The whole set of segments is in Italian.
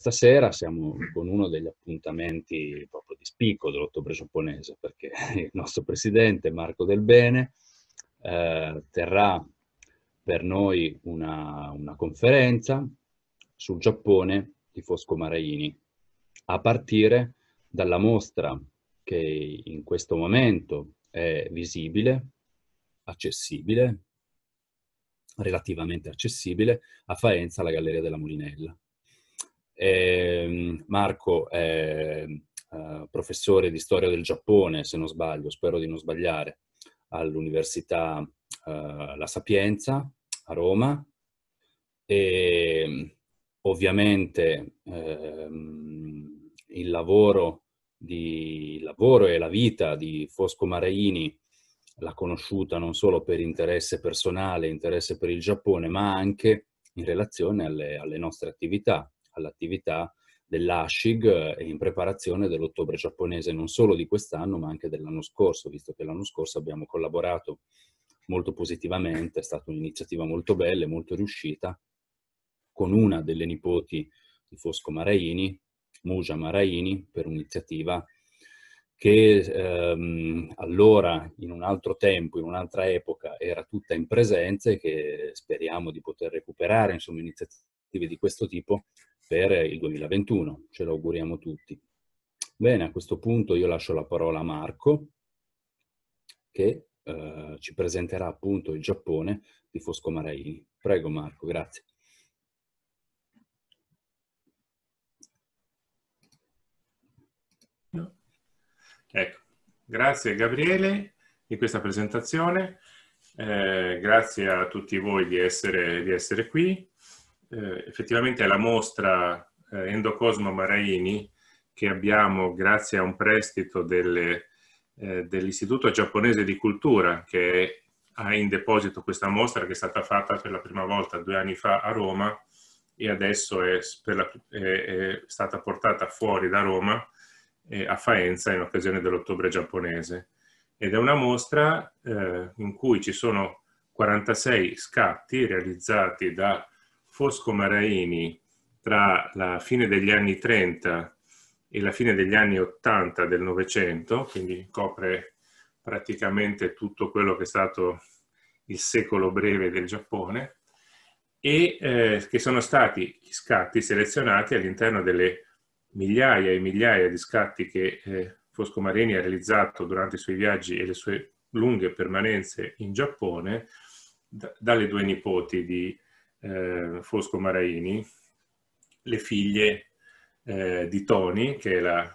Stasera siamo con uno degli appuntamenti proprio di spicco dell'ottobre giapponese, perché il nostro presidente Marco Del Bene eh, terrà per noi una, una, conferenza sul Giappone di Fosco Maraini, a partire dalla mostra che in questo momento è visibile, accessibile, relativamente accessibile, a Faenza la Galleria della Mulinella eh, Marco è eh, professore di storia del Giappone, se non sbaglio, spero di non sbagliare, all'Università eh, La Sapienza a Roma e ehm, ovviamente ehm, il lavoro, di, il lavoro e la vita di Fosco Maraini l'ha conosciuta non solo per interesse personale, interesse per il Giappone, ma anche in relazione alle, alle nostre attività, all'attività dell'ASHIG eh, in preparazione dell'ottobre giapponese, non solo di quest'anno ma anche dell'anno scorso, visto che l'anno scorso abbiamo collaborato molto positivamente, è stata un'iniziativa molto bella e molto riuscita, con una delle nipoti di Fosco Maraini, Muja Maraini, per un'iniziativa che ehm, allora, in un altro tempo, in un'altra epoca, era tutta in presenza e che speriamo di poter recuperare, insomma, iniziative di questo tipo per il 2021, ce lo auguriamo tutti. Bene, a questo punto io lascio la parola a Marco che eh, ci presenterà appunto il Giappone di Fosco Maraini. Prego Marco, grazie. Ecco, grazie Gabriele di questa presentazione, eh, grazie a tutti voi di essere, di essere qui eh, effettivamente è la mostra eh, Endocosmo Maraini che abbiamo grazie a un prestito delle, eh, dell'Istituto Giapponese di Cultura che ha in deposito questa mostra che è stata fatta per la prima volta due anni fa a Roma e adesso è, la, è, è stata portata fuori da Roma eh, a Faenza in occasione dell'ottobre giapponese. Ed è una mostra eh, in cui ci sono 46 scatti realizzati da Fosco Maraini tra la fine degli anni 30 e la fine degli anni 80 del Novecento, quindi copre praticamente tutto quello che è stato il secolo breve del Giappone, e eh, che sono stati gli scatti selezionati all'interno delle migliaia e migliaia di scatti che eh, Fosco Marini ha realizzato durante i suoi viaggi e le sue lunghe permanenze in Giappone dalle due nipoti di eh, Fosco Maraini, le figlie eh, di Toni, che è la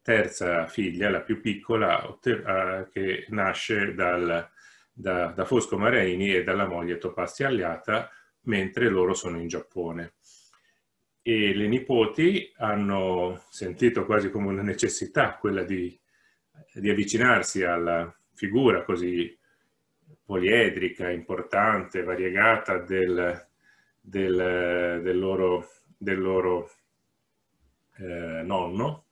terza figlia, la più piccola, eh, che nasce dal, da, da, Fosco Maraini e dalla moglie Topassi Aliata, mentre loro sono in Giappone. E le nipoti hanno sentito quasi come una necessità quella di, di avvicinarsi alla figura così poliedrica, importante, variegata del, del, del loro, del loro eh, nonno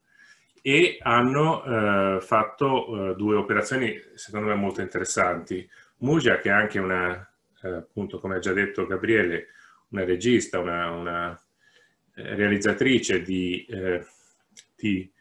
e hanno eh, fatto eh, due operazioni secondo me molto interessanti. Mugia che è anche una, eh, appunto come ha già detto Gabriele, una regista, una, una eh, realizzatrice di, eh, di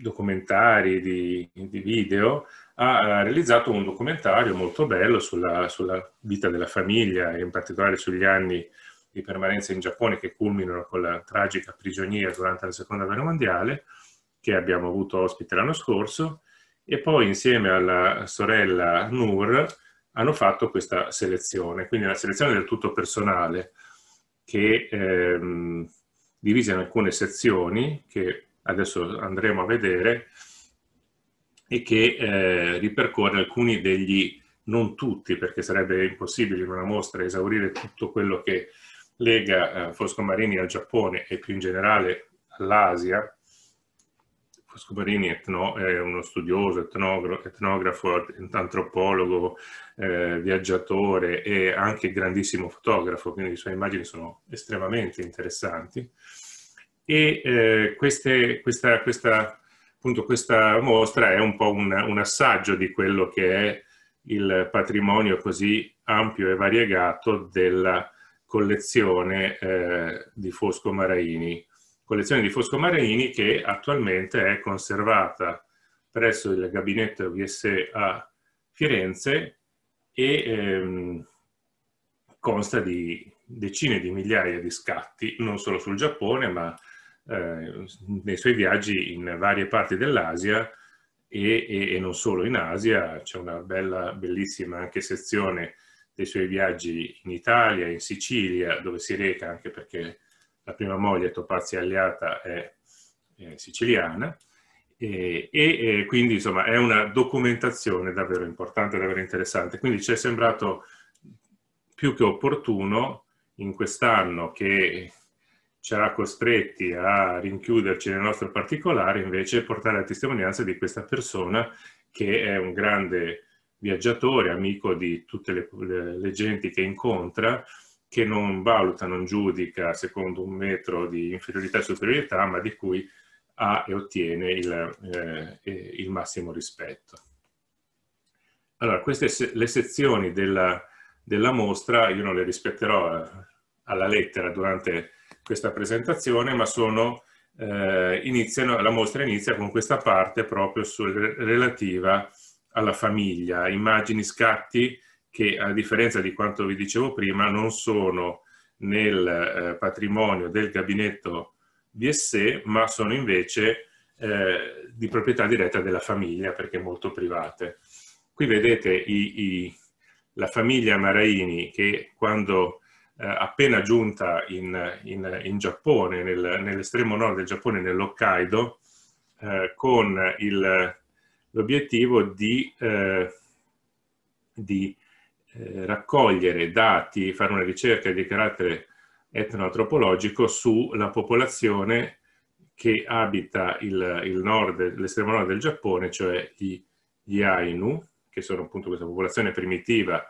documentari, di, di video, ha realizzato un documentario molto bello sulla, sulla, vita della famiglia e in particolare sugli anni di permanenza in Giappone che culminano con la tragica prigionia durante la seconda guerra mondiale che abbiamo avuto ospite l'anno scorso e poi insieme alla sorella Noor hanno fatto questa selezione, quindi una selezione del tutto personale che ehm, divisa in alcune sezioni che adesso andremo a vedere, e che eh, ripercorre alcuni degli, non tutti, perché sarebbe impossibile in una mostra esaurire tutto quello che lega eh, Fosco Marini al Giappone e più in generale all'Asia. Fosco Marini etno, è uno studioso, etnografo, etnografo antropologo, eh, viaggiatore e anche grandissimo fotografo, quindi le sue immagini sono estremamente interessanti e eh, queste, questa, questa, appunto, questa, mostra è un po' un, un, assaggio di quello che è il patrimonio così ampio e variegato della collezione eh, di Fosco Maraini, collezione di Fosco Maraini che attualmente è conservata presso il gabinetto VSE a Firenze e ehm, consta di decine di migliaia di scatti, non solo sul Giappone, ma eh, nei suoi viaggi in varie parti dell'Asia e, e, e, non solo in Asia, c'è una bella, bellissima anche sezione dei suoi viaggi in Italia, in Sicilia, dove si reca anche perché la prima moglie Topazia Aliata è, è siciliana e, e, quindi insomma è una documentazione davvero importante, davvero interessante. Quindi ci è sembrato più che opportuno in quest'anno che ci ha costretti a rinchiuderci nel nostro particolare, invece portare la testimonianza di questa persona che è un grande viaggiatore, amico di tutte le, le, le genti che incontra, che non valuta, non giudica secondo un metro di inferiorità e superiorità, ma di cui ha e ottiene il, eh, eh il massimo rispetto. Allora, queste se le sezioni della, della mostra, io non le rispetterò eh, alla lettera durante questa presentazione, ma sono, eh, iniziano, la mostra inizia con questa parte proprio sul, relativa alla famiglia, immagini, scatti che a differenza di quanto vi dicevo prima non sono nel eh, patrimonio del gabinetto BSE, ma sono invece eh, di proprietà diretta della famiglia perché molto private. Qui vedete i, i, la famiglia Maraini che quando eh, appena giunta in, in, in Giappone, nel, nell'estremo nord del Giappone, nell'Hokkaido, eh, con il, l'obiettivo di, eh, di eh, raccogliere dati, fare una ricerca di carattere etnoantropologico sulla popolazione che abita il, il nord, l'estremo nord del Giappone, cioè gli, gli Ainu, che sono appunto questa popolazione primitiva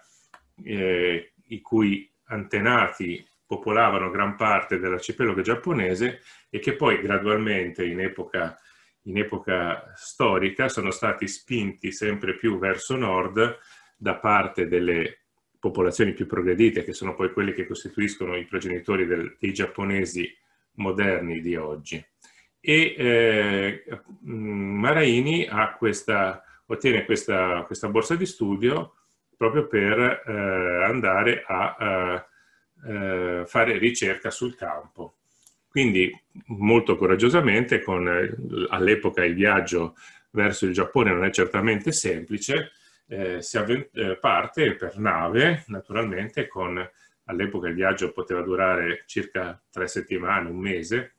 eh, i cui antenati popolavano gran parte dell'arcipelago giapponese e che poi gradualmente in epoca, in epoca storica sono stati spinti sempre più verso nord da parte delle popolazioni più progredite, che sono poi quelle che costituiscono i progenitori del, dei giapponesi moderni di oggi. E eh, Maraini questa, ottiene questa, questa borsa di studio proprio per eh, andare a eh, eh, fare ricerca sul campo. Quindi molto coraggiosamente, con eh, all'epoca il viaggio verso il Giappone non è certamente semplice, eh, si eh, parte per nave, naturalmente, con all'epoca il viaggio poteva durare circa tre settimane, un mese,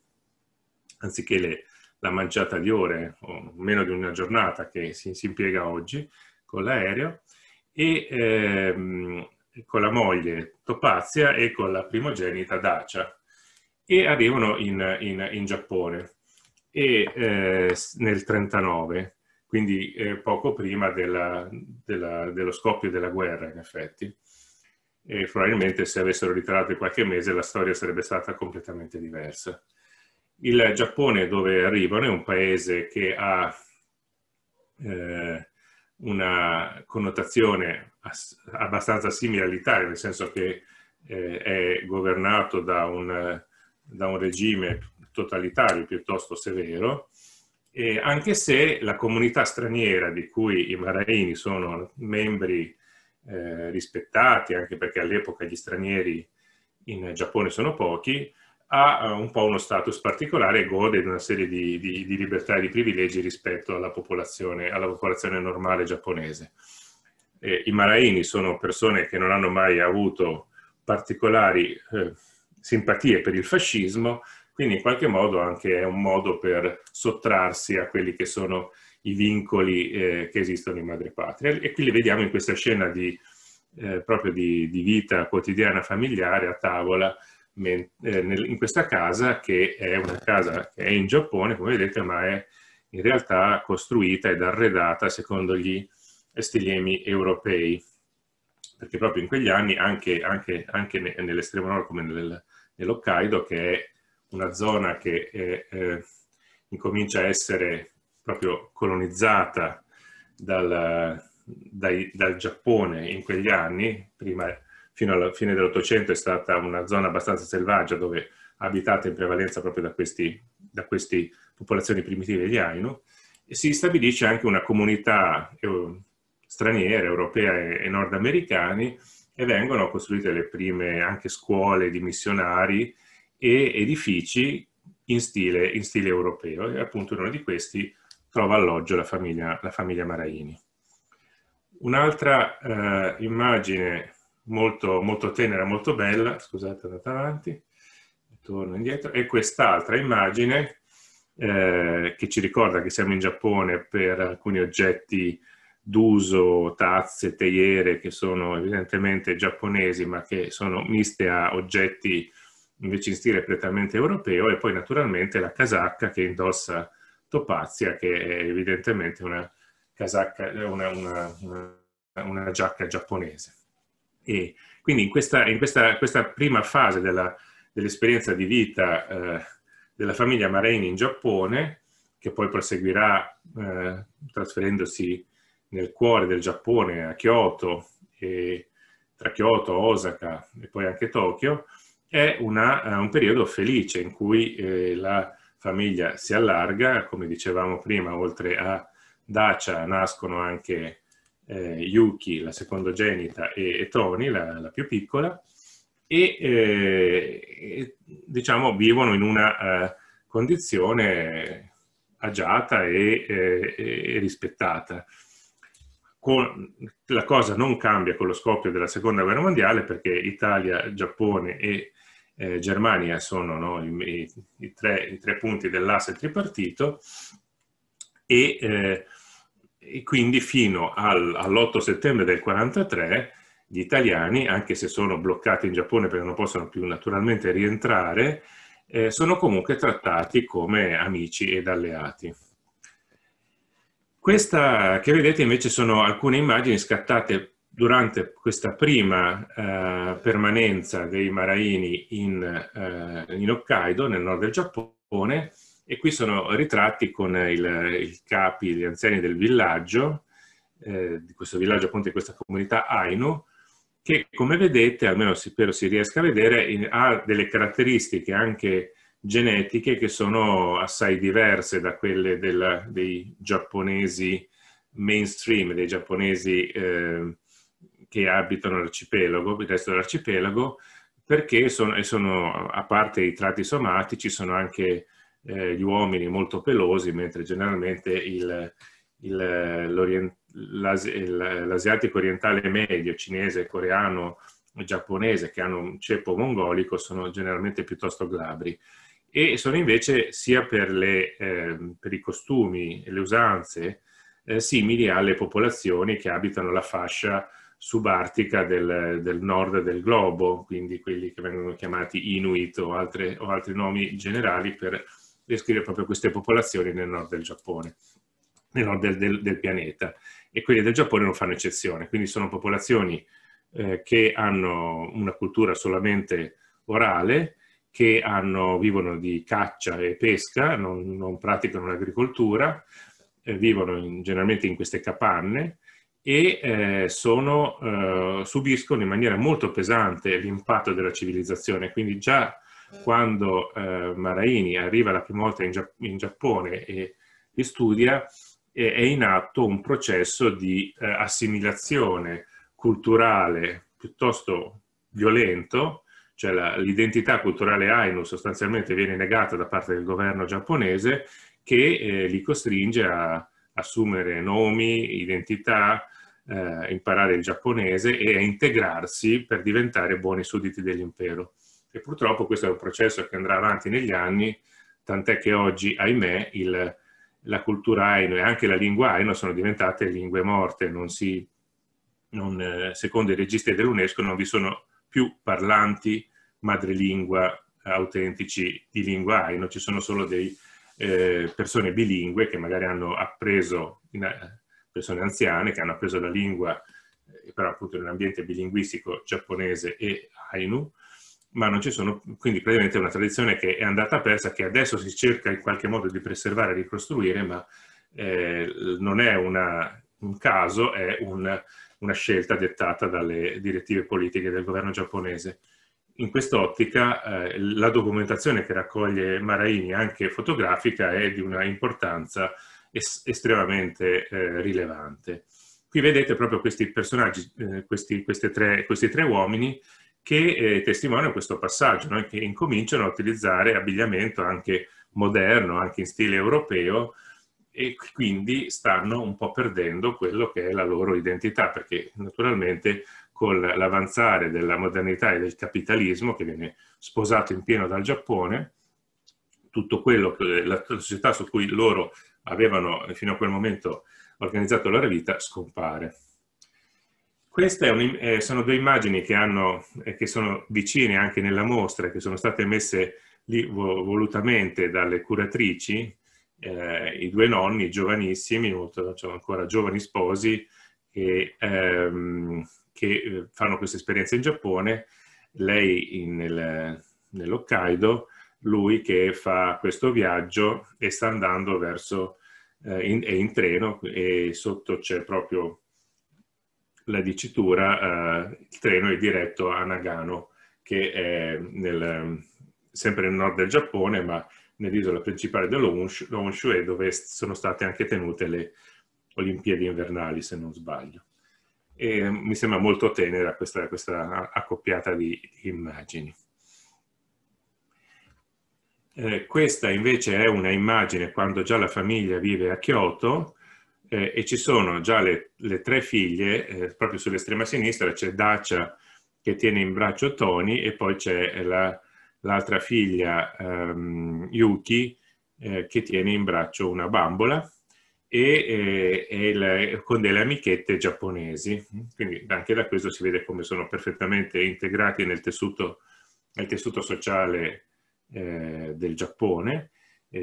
anziché le, la manciata di ore o meno di una giornata che si, si impiega oggi con l'aereo, e ehm, con la moglie Topazia e con la primogenita Dacia e arrivano in, in, in Giappone e, eh, nel 39, quindi eh, poco prima della, della, dello scoppio della guerra in effetti. E probabilmente se avessero ritratto qualche mese la storia sarebbe stata completamente diversa. Il Giappone dove arrivano è un paese che ha eh, una connotazione abbastanza simile all'Italia, nel senso che eh, è governato da un, da un, regime totalitario piuttosto severo, e anche se la comunità straniera di cui i Maraini sono membri eh, rispettati, anche perché all'epoca gli stranieri in Giappone sono pochi, ha eh, un po' uno status particolare e gode di una serie di, di, di libertà e di privilegi rispetto alla popolazione, alla popolazione normale giapponese. Eh, I maraini sono persone che non hanno mai avuto particolari eh, simpatie per il fascismo, quindi in qualche modo anche è un modo per sottrarsi a quelli che sono i vincoli eh, che esistono in madrepatria. E qui li vediamo in questa scena di, eh, proprio di, di vita quotidiana familiare a tavola, eh, in questa casa che è una casa che è in Giappone, come vedete, ma è in realtà costruita ed arredata secondo gli stilemi europei, perché proprio in quegli anni, anche, anche, anche nell'estremo nord come nel, nell'Hokkaido, che è una zona che è, eh, incomincia a essere proprio colonizzata dal, dai, dal Giappone in quegli anni, prima fino alla fine dell'Ottocento è stata una zona abbastanza selvaggia dove abitata in prevalenza proprio da, questi, da queste popolazioni primitive di Ainu, e si stabilisce anche una comunità eh, straniera, europea e nordamericani e vengono costruite le prime anche scuole di missionari e edifici in stile, in stile europeo e appunto uno di questi trova alloggio la famiglia, la famiglia Maraini. Un'altra eh, immagine molto, molto tenera, molto bella, scusate, andate avanti, torno indietro, e quest'altra immagine eh, che ci ricorda che siamo in Giappone per alcuni oggetti d'uso, tazze, teiere, che sono evidentemente giapponesi, ma che sono miste a oggetti invece in stile prettamente europeo, e poi naturalmente la casacca che indossa Topazia, che è evidentemente una, casacca, una, una, una, una giacca giapponese. E quindi in questa, in questa, questa prima fase della, dell'esperienza di vita eh, della famiglia Marini in Giappone, che poi proseguirà eh, trasferendosi nel cuore del Giappone a Kyoto, e, tra Kyoto, Osaka e poi anche Tokyo, è una, eh, un periodo felice in cui eh, la famiglia si allarga, come dicevamo prima, oltre a Dacia nascono anche eh, Yuki, la secondogenita, e, e Tony, la, la, più piccola, e, eh, diciamo vivono in una uh, condizione agiata eh, e, e rispettata. Con, la cosa non cambia con lo scoppio della seconda guerra mondiale perché Italia, Giappone e eh, Germania sono no, i, i, tre, i, tre, punti dell'asse tripartito e eh, e quindi fino al, all'8 settembre del 1943 gli italiani, anche se sono bloccati in Giappone perché non possono più naturalmente rientrare, eh, sono comunque trattati come amici ed alleati. Questa che vedete invece sono alcune immagini scattate durante questa prima eh, permanenza dei Maraini in, eh, in Hokkaido, nel nord del Giappone, e qui sono ritratti con i capi, gli anziani del villaggio, eh, di questo villaggio, appunto di questa comunità Ainu, che come vedete, almeno spero si riesca a vedere, in, ha delle caratteristiche anche genetiche che sono assai diverse da quelle del, dei giapponesi mainstream, dei giapponesi eh, che abitano l'arcipelago, il resto dell'arcipelago, perché sono, sono, a parte i tratti somatici, sono anche eh, gli uomini molto pelosi, mentre generalmente il, il, l'asiatico orientale medio, cinese, coreano, giapponese, che hanno un ceppo mongolico, sono generalmente piuttosto glabri e sono invece sia per, le, eh, per i costumi e le usanze eh, simili alle popolazioni che abitano la fascia subartica del, del, nord del globo, quindi quelli che vengono chiamati Inuit o, altre, o altri nomi generali per descrive proprio queste popolazioni nel nord del Giappone, nel nord del, del, del pianeta. E quelle del Giappone non fanno eccezione, quindi sono popolazioni eh, che hanno una cultura solamente orale, che hanno, vivono di caccia e pesca, non, non praticano l'agricoltura, eh, vivono in, generalmente in queste capanne e eh, sono, eh, subiscono in maniera molto pesante l'impatto della civilizzazione, quindi già quando eh, Maraini arriva la prima volta in, Gia in Giappone e, e studia, e è in atto un processo di eh, assimilazione culturale piuttosto violento, cioè l'identità culturale Ainu sostanzialmente viene negata da parte del governo giapponese che eh, li costringe a assumere nomi, identità, eh, imparare il giapponese e a integrarsi per diventare buoni sudditi dell'impero. E purtroppo questo è un processo che andrà avanti negli anni, tant'è che oggi, ahimè, il, la cultura Aino e anche la lingua Aino sono diventate lingue morte, si, non, eh, secondo i registri dell'UNESCO non vi sono più parlanti madrelingua autentici di lingua Aino, ci sono solo dei eh, persone bilingue che magari hanno appreso, eh, persone anziane che hanno appreso la lingua eh, però appunto in un ambiente bilinguistico giapponese e Ainu ma non ci sono, quindi praticamente è una tradizione che è andata persa, che adesso si cerca in qualche modo di preservare e ricostruire, ma eh, non è una, un caso, è un, una scelta dettata dalle direttive politiche del governo giapponese. In quest'ottica eh, la documentazione che raccoglie Maraini, anche fotografica, è di una importanza es estremamente eh, rilevante. Qui vedete proprio questi personaggi, eh, questi, tre, questi tre uomini che eh, testimoniano questo passaggio, no? che incominciano a utilizzare abbigliamento anche moderno, anche in stile europeo, e quindi stanno un po' perdendo quello che è la loro identità, perché naturalmente con l'avanzare della modernità e del capitalismo che viene sposato in pieno dal Giappone, tutto quello che la società su cui loro avevano fino a quel momento organizzato la loro vita scompare. Queste eh, sono due immagini che, hanno, eh, che, sono vicine anche nella mostra, che sono state messe lì volutamente dalle curatrici, eh, i due nonni giovanissimi, molto, cioè ancora giovani sposi, che, ehm, che eh, fanno questa esperienza in Giappone, lei in, nel, nell'Hokkaido, lui che fa questo viaggio e sta andando verso, in, è in treno e sotto c'è proprio la dicitura, eh, il treno è diretto a Nagano, che è nel, sempre nel nord del Giappone, ma nell'isola principale dell'Honshu e dove sono state anche tenute le Olimpiadi invernali, se non sbaglio. E mi sembra molto tenera questa, questa accoppiata di, di immagini. Eh, questa invece è una immagine quando già la famiglia vive a Kyoto, eh, e ci sono già le, le tre figlie, eh, proprio sull'estrema sinistra c'è Dacia che tiene in braccio Tony e poi c'è la, l'altra figlia ehm, Yuki eh, che tiene in braccio una bambola e, e, eh, e il, con delle amichette giapponesi. Quindi anche da questo si vede come sono perfettamente integrati nel tessuto, nel tessuto sociale eh, del Giappone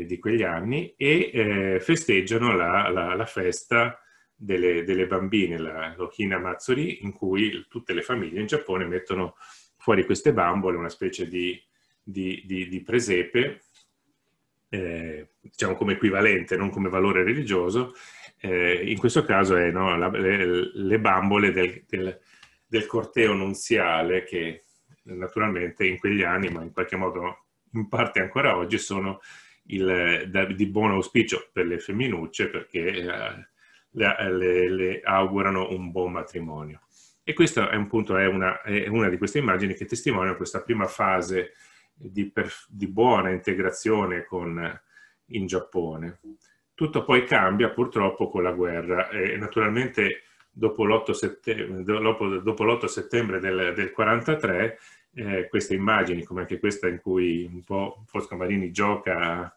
eh, di quegli anni e eh, festeggiano la, la, la festa delle, delle, bambine, la, lo Matsuri, in cui tutte le famiglie in Giappone mettono fuori queste bambole, una specie di, di, di, di presepe, eh, diciamo come equivalente, non come valore religioso, eh, in questo caso è no, la, le, le, bambole del, del, del, corteo nunziale che naturalmente in quegli anni, ma in qualche modo in parte ancora oggi, sono il, da, di buon auspicio per le femminucce perché eh, le, le, le, augurano un buon matrimonio. E questa è, un punto, è, una, è una di queste immagini che testimonia questa prima fase di, per, di buona integrazione con, in Giappone. Tutto poi cambia purtroppo con la guerra e naturalmente dopo l'8 settembre, dopo, dopo l'8 settembre del, 1943 eh, queste immagini, come anche questa in cui un po' Fosca Marini gioca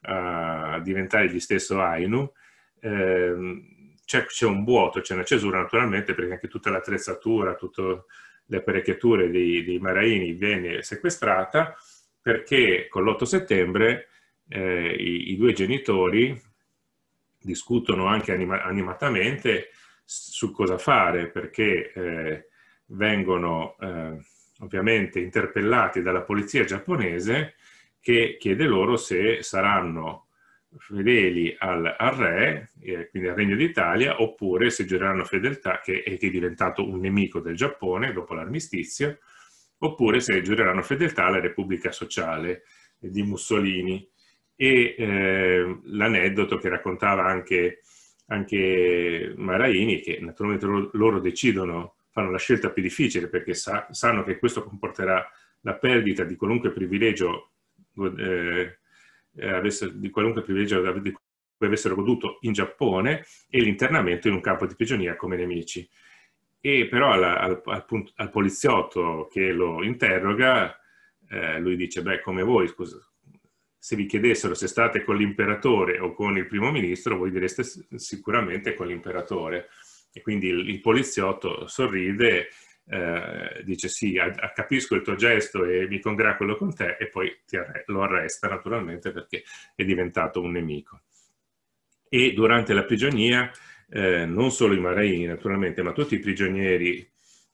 a, a diventare gli stesso Ainu, eh, c'è, un vuoto, c'è una cesura naturalmente perché anche tutta l'attrezzatura, tutte le apparecchiature dei, dei Maraini viene sequestrata perché con l'8 settembre eh, i, i, due genitori discutono anche anima, animatamente su cosa fare perché eh, vengono eh, ovviamente interpellati dalla polizia giapponese che chiede loro se saranno fedeli al, al re, eh, quindi al Regno d'Italia, oppure se giureranno fedeltà, che, che è diventato un nemico del Giappone dopo l'armistizio, oppure se giureranno fedeltà alla Repubblica Sociale di Mussolini. E eh, l'aneddoto che raccontava anche, anche Maraini, che naturalmente loro, loro decidono fanno la scelta più difficile perché sa, sanno che questo comporterà la perdita di qualunque privilegio eh, eh di qualunque privilegio di cui avessero goduto in Giappone e l'internamento in un campo di prigionia come nemici. E però alla, al, al, al, poliziotto che lo interroga, eh, lui dice, beh, come voi, scusa, se vi chiedessero se state con l'imperatore o con il primo ministro, voi direste sicuramente con l'imperatore. E quindi il, il poliziotto sorride, eh, dice sì, a, a, capisco il tuo gesto e mi congratulo con te e poi arre lo arresta naturalmente perché è diventato un nemico. E durante la prigionia, eh, non solo i marini naturalmente, ma tutti i prigionieri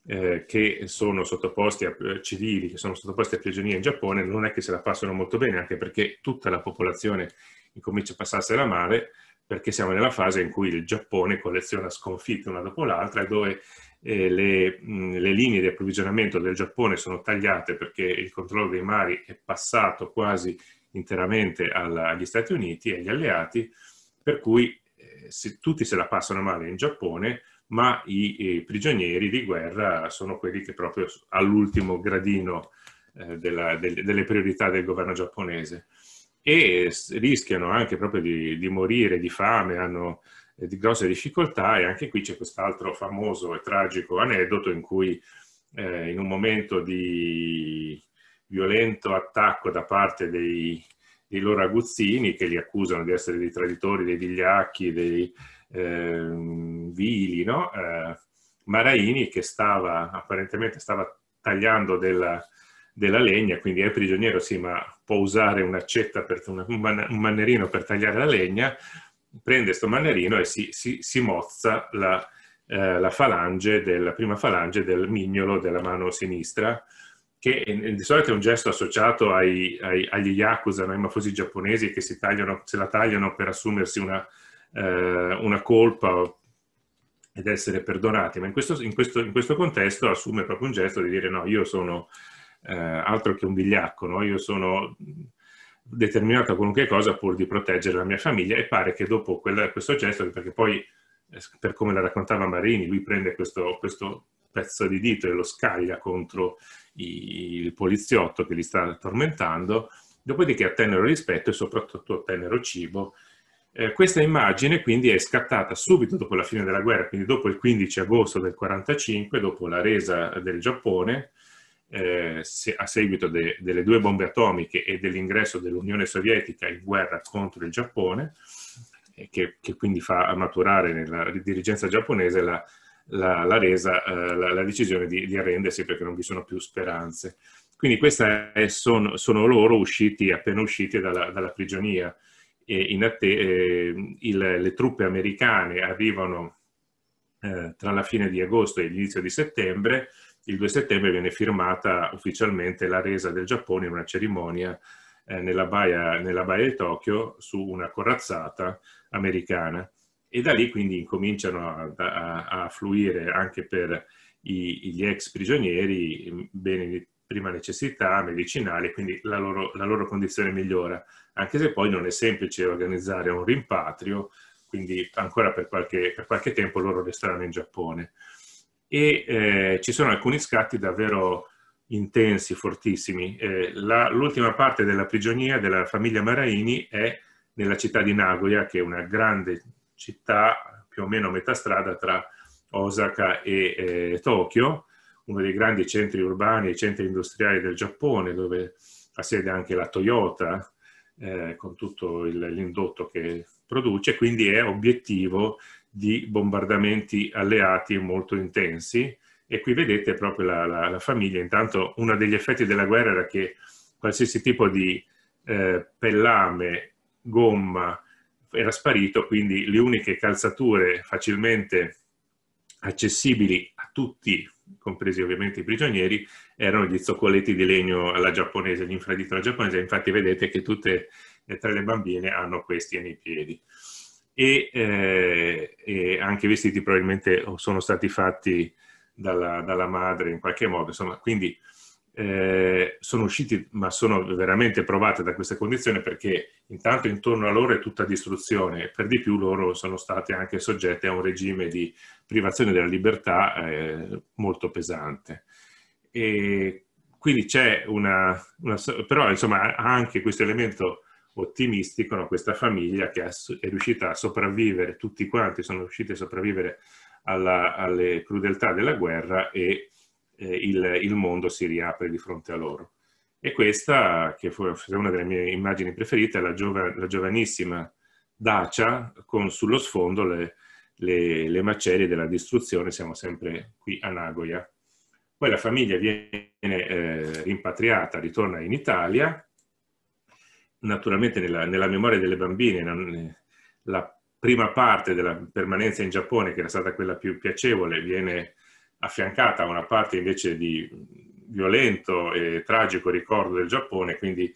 eh, che sono sottoposti a eh, civili, che sono sottoposti a prigionia in Giappone, non è che se la passano molto bene, anche perché tutta la popolazione incomincia a passarsela male, perché siamo nella fase in cui il Giappone colleziona sconfitte una dopo l'altra e dove eh, le, mh, le, linee di approvvigionamento del Giappone sono tagliate perché il controllo dei mari è passato quasi interamente alla, agli Stati Uniti e agli alleati, per cui eh, se, tutti se la passano male in Giappone, ma i, i, prigionieri di guerra sono quelli che proprio all'ultimo gradino eh, della, del, delle priorità del governo giapponese e rischiano anche proprio di, di morire di fame, hanno eh, di grosse difficoltà e anche qui c'è quest'altro famoso e tragico aneddoto in cui eh, in un momento di violento attacco da parte dei, dei, loro aguzzini che li accusano di essere dei traditori, dei vigliacchi, dei eh, vili, no? eh, Maraini che stava apparentemente stava tagliando della, della legna, quindi è prigioniero sì ma può usare un'accetta, per, un mannerino per tagliare la legna, prende questo mannerino e si, si, si mozza la, eh, la, falange della prima falange del mignolo della mano sinistra, che di solito è un gesto associato ai, ai, agli yakuza, ai mafosi giapponesi che si tagliano, se la tagliano per assumersi una, eh, una colpa ed essere perdonati, ma in questo, in, questo, in questo, contesto assume proprio un gesto di dire no, io sono eh, altro che un vigliacco, no? io sono determinato a qualunque cosa pur di proteggere la mia famiglia e pare che dopo quella, questo gesto, perché poi eh, per come la raccontava Marini, lui prende questo, questo pezzo di dito e lo scaglia contro il poliziotto che li sta tormentando, dopodiché ottennero rispetto e soprattutto ottennero cibo. Eh, questa immagine quindi è scattata subito dopo la fine della guerra, quindi dopo il 15 agosto del 1945, dopo la resa del Giappone, eh, se, a seguito de, delle due bombe atomiche e dell'ingresso dell'Unione Sovietica in guerra contro il Giappone, eh, che, che, quindi fa maturare nella dirigenza giapponese la, la, la resa, eh, la, la, decisione di, di, arrendersi perché non vi sono più speranze. Quindi questi sono, sono, loro usciti, appena usciti dalla, dalla prigionia. Eh, il, le truppe americane arrivano eh, tra la fine di agosto e l'inizio di settembre, il 2 settembre viene firmata ufficialmente la resa del Giappone in una cerimonia eh, nella, baia, nella, baia, di Tokyo su una corazzata americana e da lì quindi incominciano a, a, a fluire anche per i, gli ex prigionieri mm, beni di prima necessità, medicinali, quindi la loro, la loro condizione migliora, anche se poi non è semplice organizzare un rimpatrio, quindi ancora per qualche, per qualche tempo loro resteranno in Giappone e eh, ci sono alcuni scatti davvero intensi, fortissimi. Eh, la, l'ultima parte della prigionia della famiglia Maraini è nella città di Nagoya, che è una grande città più o meno a metà strada tra Osaka e eh, Tokyo, uno dei grandi centri urbani e centri industriali del Giappone, dove ha sede anche la Toyota, eh, con tutto il, l'indotto che produce, quindi è obiettivo di bombardamenti alleati molto intensi e qui vedete proprio la, la, la famiglia. Intanto uno degli effetti della guerra era che qualsiasi tipo di eh, pellame, gomma era sparito, quindi le uniche calzature facilmente accessibili a tutti, compresi ovviamente i prigionieri, erano gli zoccoletti di legno alla giapponese, gli infradito alla giapponese, infatti vedete che tutte e eh, tre le bambine hanno questi nei piedi e, eh, e anche i vestiti probabilmente sono stati fatti dalla, dalla madre in qualche modo, insomma, quindi eh, sono usciti, ma sono veramente provate da questa condizione perché intanto intorno a loro è tutta distruzione e per di più loro sono state anche soggette a un regime di privazione della libertà eh, molto pesante. E quindi c'è una, una, però insomma anche questo elemento ottimistico, no? questa famiglia che è riuscita a sopravvivere, tutti quanti sono riusciti a sopravvivere alla, alle crudeltà della guerra e eh, il, il, mondo si riapre di fronte a loro. E questa, che è una delle mie immagini preferite, è la, giova, la giovanissima Dacia con sullo sfondo le, le, le, macerie della distruzione, siamo sempre qui a Nagoya. Poi la famiglia viene eh, rimpatriata, ritorna in Italia naturalmente nella, nella memoria delle bambine non, eh, la prima parte della permanenza in Giappone, che era stata quella più piacevole, viene affiancata a una parte invece di violento e tragico ricordo del Giappone, quindi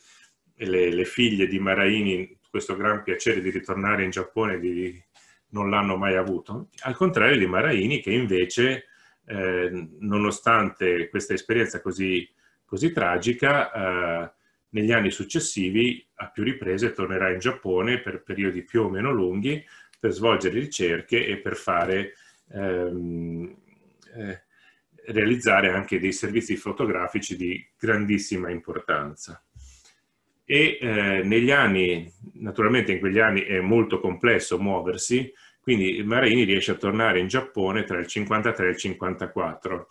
le, le figlie di Maraini questo gran piacere di ritornare in Giappone di, non l'hanno mai avuto, al contrario di Maraini che invece, eh, nonostante questa esperienza così, così tragica, eh, negli anni successivi a più riprese tornerà in Giappone per periodi più o meno lunghi per svolgere ricerche e per fare, ehm, eh, realizzare anche dei servizi fotografici di grandissima importanza. E eh, negli anni, naturalmente in quegli anni è molto complesso muoversi, quindi Marini riesce a tornare in Giappone tra il 53 e il 54.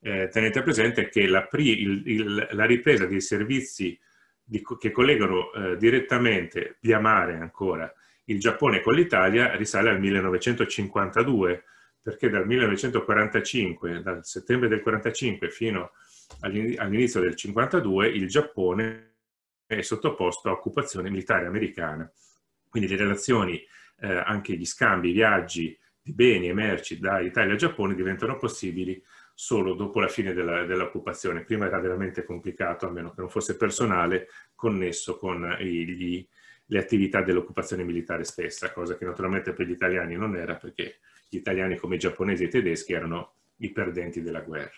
Eh, tenete presente che la, pri, il, il, la ripresa dei servizi di, che collegano eh, direttamente via mare ancora il Giappone con l'Italia risale al 1952, perché dal 1945, dal settembre del 1945 fino all'inizio del 1952, il Giappone è sottoposto a occupazione militare americana. Quindi le relazioni, eh, anche gli scambi, i viaggi di beni e merci da Italia a Giappone diventano possibili solo dopo la fine della, dell'occupazione. Prima era veramente complicato, a meno che non fosse personale, connesso con eh, gli, le attività dell'occupazione militare stessa, cosa che naturalmente per gli italiani non era, perché gli italiani come i giapponesi e i tedeschi erano i perdenti della guerra.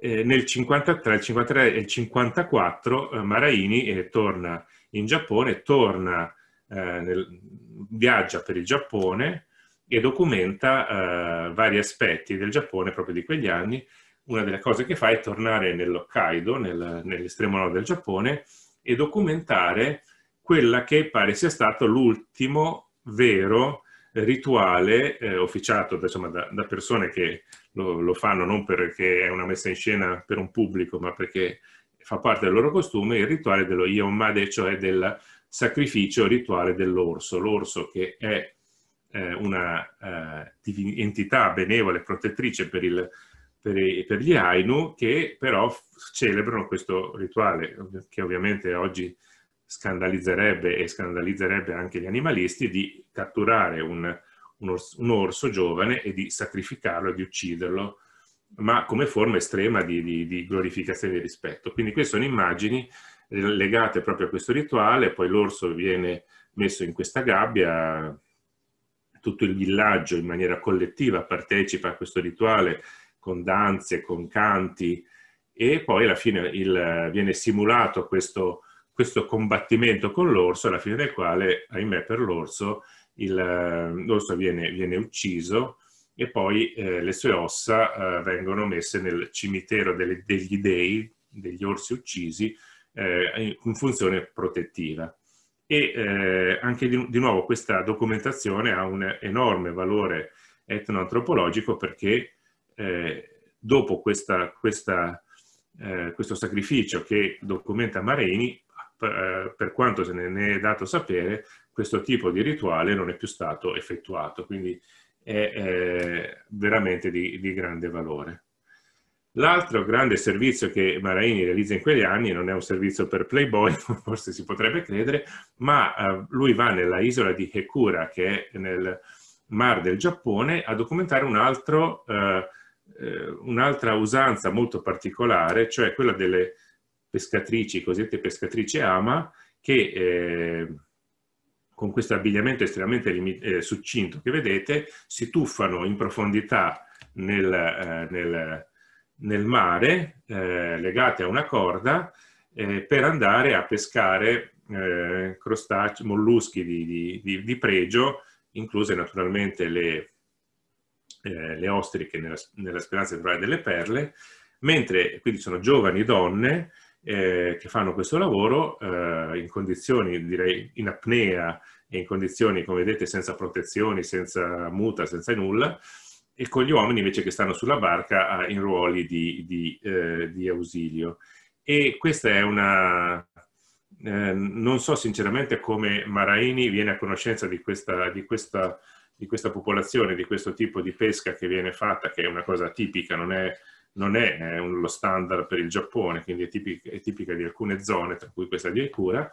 Eh, nel 53, il 53 e il 54 eh, Maraini eh, torna in Giappone, torna, eh, nel, viaggia per il Giappone, e documenta eh, vari aspetti del Giappone proprio di quegli anni. Una delle cose che fa è tornare nell'Hokkaido, nel, nell'estremo nord del Giappone, e documentare quella che pare sia stato l'ultimo vero rituale eh, officiato insomma, da, da, persone che lo, lo, fanno non perché è una messa in scena per un pubblico, ma perché fa parte del loro costume, il rituale dello Yomade, cioè del sacrificio rituale dell'orso. L'orso che è eh, una eh, entità benevole protettrice per, il, per, i, per, gli Ainu che però celebrano questo rituale che ovviamente oggi scandalizzerebbe e scandalizzerebbe anche gli animalisti di catturare un, un, orso, un orso, giovane e di sacrificarlo, di ucciderlo ma come forma estrema di, di, di glorificazione e di rispetto. Quindi queste sono immagini legate proprio a questo rituale, poi l'orso viene messo in questa gabbia, tutto il villaggio in maniera collettiva partecipa a questo rituale con danze, con canti e poi alla fine il, viene simulato questo, questo combattimento con l'orso, alla fine del quale, ahimè per l'orso, eh, l'orso viene, viene, ucciso e poi eh, le sue ossa eh, vengono messe nel cimitero delle, degli dei, degli orsi uccisi, eh, in funzione protettiva e eh, anche di, di, nuovo questa documentazione ha un enorme valore etnoantropologico perché eh, dopo questa, questa, eh, questo sacrificio che documenta Mareni, per, eh, per quanto se ne, ne è dato sapere, questo tipo di rituale non è più stato effettuato, quindi è eh, veramente di, di grande valore. L'altro grande servizio che Maraini realizza in quegli anni non è un servizio per Playboy, forse si potrebbe credere, ma eh, lui va nella isola di Hekura, che è nel mar del Giappone, a documentare un altro, eh, eh, un'altra usanza molto particolare, cioè quella delle pescatrici, cosiddette pescatrici ama, che eh, con questo abbigliamento estremamente lim- eh, succinto che vedete, si tuffano in profondità nel, eh, nel nel mare eh, legate a una corda eh, per andare a pescare eh, crostacei, molluschi di, di, di, di, pregio, incluse naturalmente le, eh, le ostriche nella, nella, speranza di trovare delle perle, mentre quindi sono giovani donne eh, che fanno questo lavoro eh, in condizioni direi in apnea e in condizioni come vedete senza protezioni, senza muta, senza nulla, e con gli uomini invece che stanno sulla barca eh, in ruoli di, di, eh, di ausilio. E questa è una... Eh, non so sinceramente come Maraini viene a conoscenza di questa, di questa, questa popolazione, di questo tipo di pesca che viene fatta, che è una cosa tipica, non è, non è lo standard per il Giappone, quindi è tipica, è tipica, di alcune zone, tra cui questa di Ekura,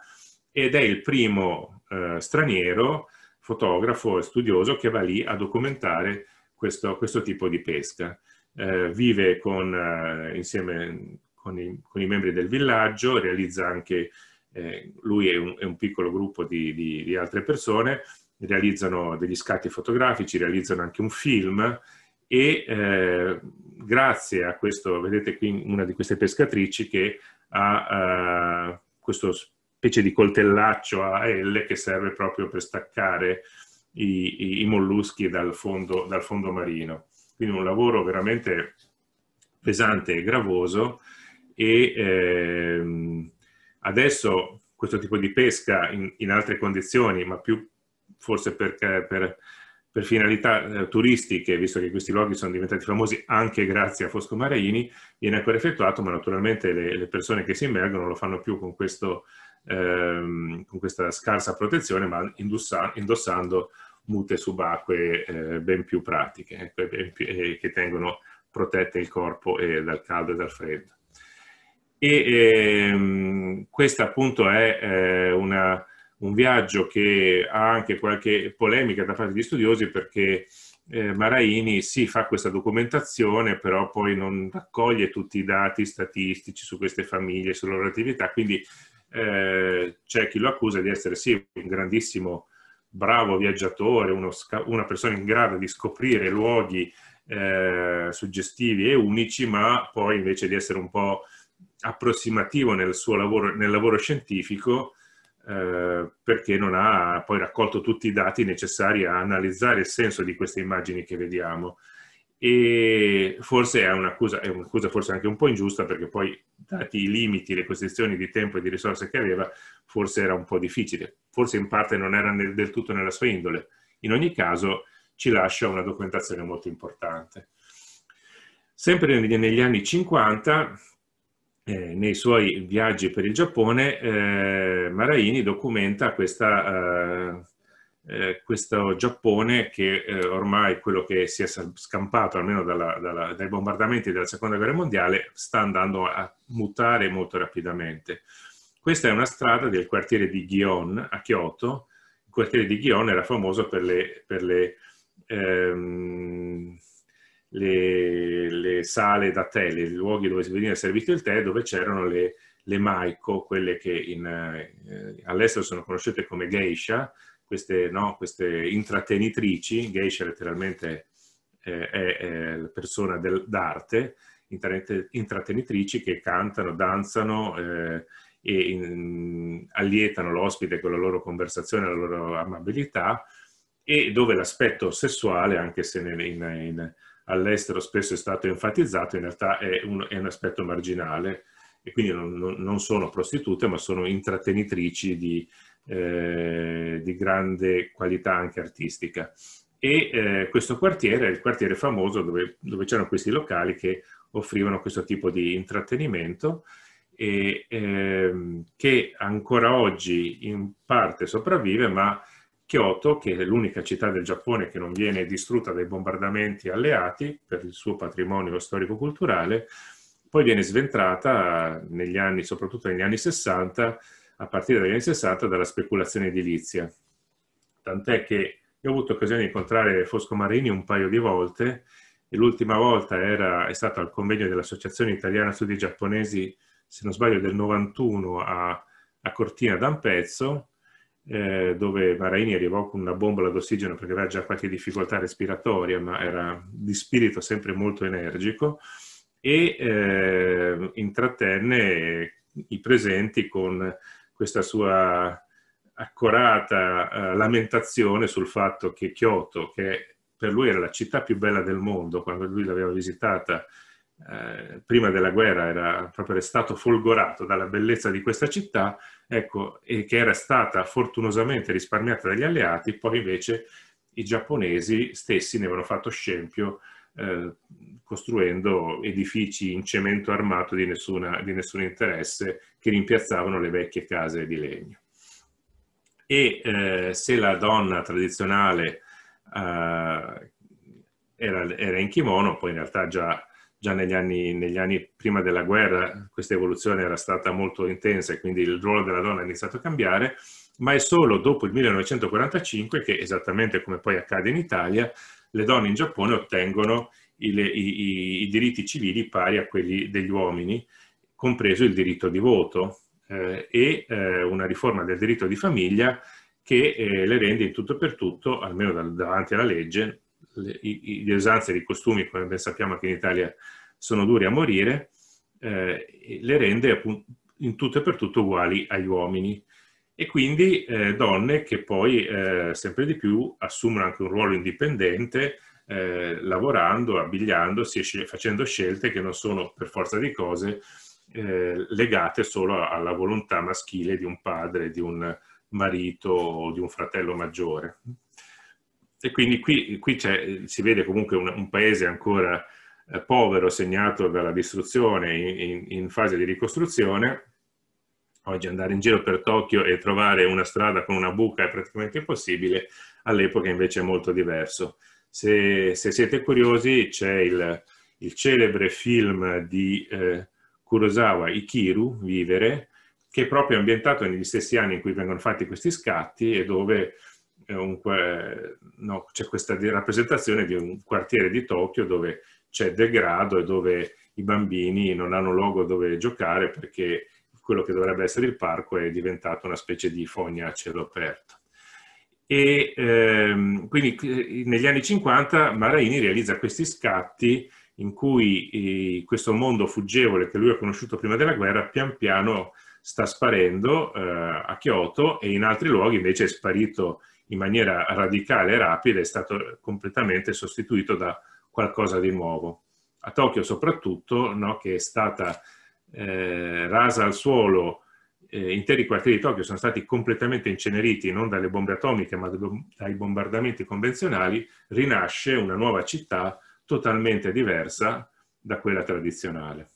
ed è il primo eh, straniero fotografo e studioso che va lì a documentare questo, questo tipo di pesca. Eh, vive con, eh, insieme con i, con i, membri del villaggio, realizza anche, eh, lui e un, un, piccolo gruppo di, di, di, altre persone, realizzano degli scatti fotografici, realizzano anche un film e eh, grazie a questo, vedete qui una di queste pescatrici che ha eh, questo specie di coltellaccio a L che serve proprio per staccare i, i, i molluschi dal fondo, dal fondo marino. Quindi un lavoro veramente pesante e gravoso e ehm, adesso questo tipo di pesca in, in altre condizioni, ma più forse perché, per, per, finalità eh, turistiche, visto che questi luoghi sono diventati famosi anche grazie a Fosco Maraini, viene ancora effettuato, ma naturalmente le, le persone che si immergono lo fanno più con, questo, ehm, con questa scarsa protezione, ma indossa, indossando mute subacquee eh, ben più pratiche, ecco, ben più, eh, che tengono protette il corpo eh, dal caldo e dal freddo. E ehm, questo appunto è eh, una, un viaggio che ha anche qualche polemica da parte di studiosi perché eh, Maraini si sì, fa questa documentazione, però poi non raccoglie tutti i dati statistici su queste famiglie, sulla loro attività, quindi eh, c'è chi lo accusa di essere sì un grandissimo bravo viaggiatore, sca- una persona in grado di scoprire luoghi eh, suggestivi e unici, ma poi invece di essere un po' approssimativo nel suo lavoro, nel lavoro scientifico, eh, perché non ha poi raccolto tutti i dati necessari a analizzare il senso di queste immagini che vediamo e forse è un'accusa, è un'accusa forse anche un po' ingiusta perché poi dati i limiti, le costrizioni di tempo e di risorse che aveva, forse era un po' difficile, forse in parte non era nel, del tutto nella sua indole. In ogni caso ci lascia una documentazione molto importante. Sempre negli anni 50, eh, nei suoi viaggi per il Giappone, eh, Maraini documenta questa eh, eh, questo Giappone che eh, ormai quello che si è scampato almeno dalla, dalla, dai bombardamenti della seconda guerra mondiale sta andando a mutare molto rapidamente. Questa è una strada del quartiere di Gion a Kyoto. Il quartiere di Gion era famoso per le, per le, ehm, le, le sale da tè, i luoghi dove si veniva servito il tè, dove c'erano le, le maiko, quelle che in, eh, all'estero sono conosciute come geisha, queste, no, queste intrattenitrici, geisha letteralmente eh, è, è la persona del, d'arte, intrattenitrici che cantano, danzano eh, e in, allietano l'ospite con la loro conversazione, la loro amabilità e dove l'aspetto sessuale, anche se in, in, in, all'estero spesso è stato enfatizzato, in realtà è un, è un aspetto marginale e quindi non, non, sono prostitute ma sono intrattenitrici di, eh, di grande qualità anche artistica. E eh, questo quartiere è il quartiere famoso dove, dove, c'erano questi locali che offrivano questo tipo di intrattenimento e ehm, che ancora oggi in parte sopravvive, ma Kyoto, che è l'unica città del Giappone che non viene distrutta dai bombardamenti alleati per il suo patrimonio storico-culturale, poi viene sventrata negli anni, soprattutto negli anni 60, a partire dagli anni 60 dalla speculazione edilizia. Tant'è che io ho avuto occasione di incontrare Fosco Marini un paio di volte e l'ultima volta era, è stato al convegno dell'Associazione Italiana Studi Giapponesi, se non sbaglio, del 91 a, a Cortina d'Ampezzo, eh, dove Marini arrivò con una bombola d'ossigeno perché aveva già qualche difficoltà respiratoria, ma era di spirito sempre molto energico, e eh, intrattenne i presenti con questa sua accorata eh, lamentazione sul fatto che Kyoto, che per lui era la città più bella del mondo quando lui l'aveva visitata eh, prima della guerra, era proprio stato folgorato dalla bellezza di questa città, ecco, e che era stata fortunosamente risparmiata dagli alleati, poi invece i giapponesi stessi ne avevano fatto scempio eh, costruendo edifici in cemento armato di, nessuna, di nessun interesse che rimpiazzavano le vecchie case di legno. E eh, se la donna tradizionale eh, era, era, in kimono, poi in realtà già, già negli, anni, negli, anni, prima della guerra questa evoluzione era stata molto intensa e quindi il ruolo della donna ha iniziato a cambiare, ma è solo dopo il 1945 che, esattamente come poi accade in Italia, le donne in Giappone ottengono il, i, i, diritti civili pari a quelli degli uomini, compreso il diritto di voto eh, e eh, una riforma del diritto di famiglia che eh, le rende in tutto e per tutto, almeno da, davanti alla legge, le, i, le usanze e i costumi, come ben sappiamo che in Italia, sono duri a morire, eh, le rende appunto in tutto e per tutto uguali agli uomini e quindi eh, donne che poi eh, sempre di più assumono anche un ruolo indipendente eh, lavorando, abbigliandosi facendo scelte che non sono per forza di cose eh, legate solo alla volontà maschile di un padre, di un marito o di un fratello maggiore. E quindi qui, qui si vede comunque un, un paese ancora eh, povero, segnato dalla distruzione in, in, in fase di ricostruzione, Oggi andare in giro per Tokyo e trovare una strada con una buca è praticamente impossibile, all'epoca invece è molto diverso. Se, se siete curiosi c'è il, il, celebre film di eh, Kurosawa Ikiru, Vivere, che è proprio ambientato negli stessi anni in cui vengono fatti questi scatti e dove eh, no, c'è questa rappresentazione di un quartiere di Tokyo dove c'è degrado e dove i bambini non hanno luogo dove giocare perché quello che dovrebbe essere il parco è diventato una specie di fogna a cielo aperto. E ehm, quindi eh, negli anni 50 Maraini realizza questi scatti in cui eh, questo mondo fuggevole che lui ha conosciuto prima della guerra pian piano sta sparendo eh, a Kyoto e in altri luoghi invece è sparito in maniera radicale e rapida, è stato completamente sostituito da qualcosa di nuovo. A Tokyo soprattutto, no, che è stata eh, rasa al suolo eh, interi quartieri di Tokyo sono stati completamente inceneriti non dalle bombe atomiche ma dai bombardamenti convenzionali, rinasce una nuova città totalmente diversa da quella tradizionale.